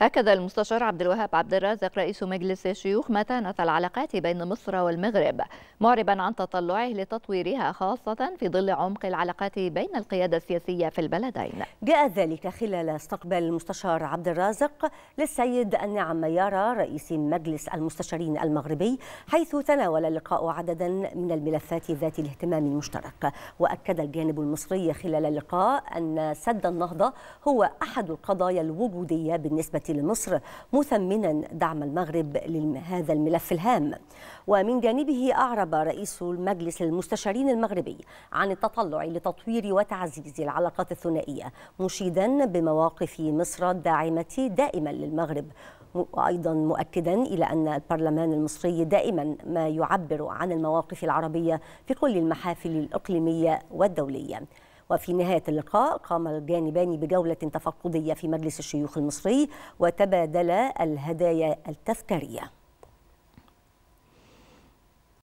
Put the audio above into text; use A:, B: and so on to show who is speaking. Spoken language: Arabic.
A: هكذا المستشار عبد الوهاب عبد الرازق رئيس مجلس الشيوخ متانة العلاقات بين مصر والمغرب معربا عن تطلعه لتطويرها خاصة في ظل عمق العلاقات بين القيادة السياسية في البلدين جاء ذلك خلال استقبال المستشار
B: عبد الرازق للسيد النعم ميارة رئيس مجلس المستشارين المغربي حيث تناول اللقاء عددا من الملفات ذات الاهتمام المشترك وأكد الجانب المصري خلال اللقاء أن سد النهضة هو أحد القضايا الوجودية بالنسبة لمصر مثمنا دعم المغرب لهذا الملف الهام ومن جانبه أعرب رئيس المجلس المستشارين المغربي عن التطلع لتطوير وتعزيز العلاقات الثنائية مشيدا بمواقف مصر الداعمة دائما للمغرب وأيضا مؤكدا إلى أن البرلمان المصري دائما ما يعبر عن المواقف العربية في كل المحافل الإقليمية والدولية وفي نهاية اللقاء قام الجانبان بجولة تفقدية في مجلس الشيوخ المصري وتبادلا الهدايا التذكاريه